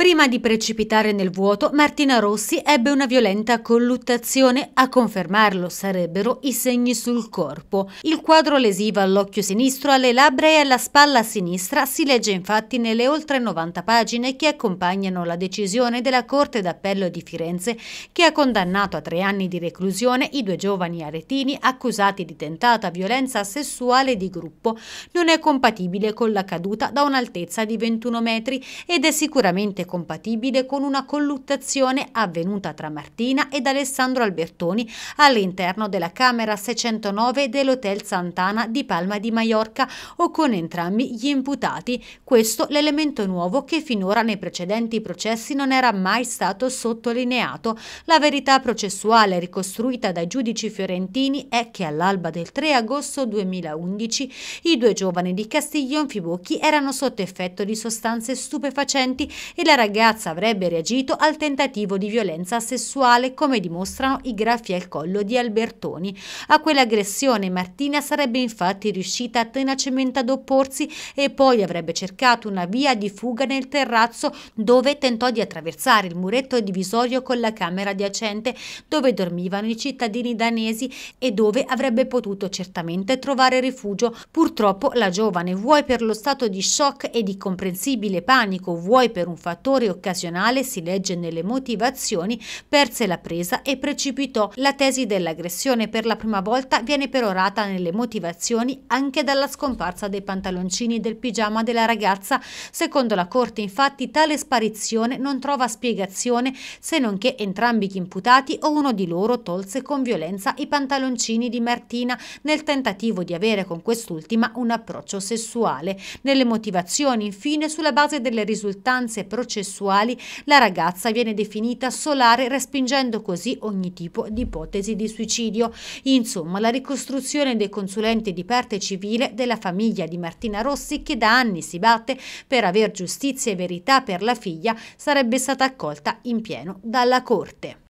Prima di precipitare nel vuoto, Martina Rossi ebbe una violenta colluttazione. A confermarlo sarebbero i segni sul corpo. Il quadro lesivo all'occhio sinistro, alle labbra e alla spalla sinistra si legge infatti nelle oltre 90 pagine che accompagnano la decisione della Corte d'Appello di Firenze che ha condannato a tre anni di reclusione i due giovani aretini accusati di tentata violenza sessuale di gruppo. Non è compatibile con la caduta da un'altezza di 21 metri ed è sicuramente compatibile con una colluttazione avvenuta tra Martina ed Alessandro Albertoni all'interno della Camera 609 dell'Hotel Santana di Palma di Maiorca o con entrambi gli imputati. Questo l'elemento nuovo che finora nei precedenti processi non era mai stato sottolineato. La verità processuale ricostruita dai giudici fiorentini è che all'alba del 3 agosto 2011 i due giovani di Castiglion Fibocchi erano sotto effetto di sostanze stupefacenti e la ragazza avrebbe reagito al tentativo di violenza sessuale, come dimostrano i graffi al collo di Albertoni. A quell'aggressione Martina sarebbe infatti riuscita tenacemente ad opporsi e poi avrebbe cercato una via di fuga nel terrazzo dove tentò di attraversare il muretto divisorio con la camera adiacente dove dormivano i cittadini danesi e dove avrebbe potuto certamente trovare rifugio. Purtroppo la giovane, vuoi per lo stato di shock e di comprensibile panico, vuoi per un fattore consumatore occasionale, si legge nelle motivazioni, perse la presa e precipitò. La tesi dell'aggressione per la prima volta viene perorata nelle motivazioni anche dalla scomparsa dei pantaloncini del pigiama della ragazza. Secondo la Corte, infatti, tale sparizione non trova spiegazione se non che entrambi gli imputati o uno di loro tolse con violenza i pantaloncini di Martina nel tentativo di avere con quest'ultima un approccio sessuale. Nelle motivazioni, infine, sulla base delle risultanze procedurali sessuali, la ragazza viene definita solare respingendo così ogni tipo di ipotesi di suicidio. Insomma, la ricostruzione dei consulenti di parte civile della famiglia di Martina Rossi che da anni si batte per aver giustizia e verità per la figlia sarebbe stata accolta in pieno dalla Corte.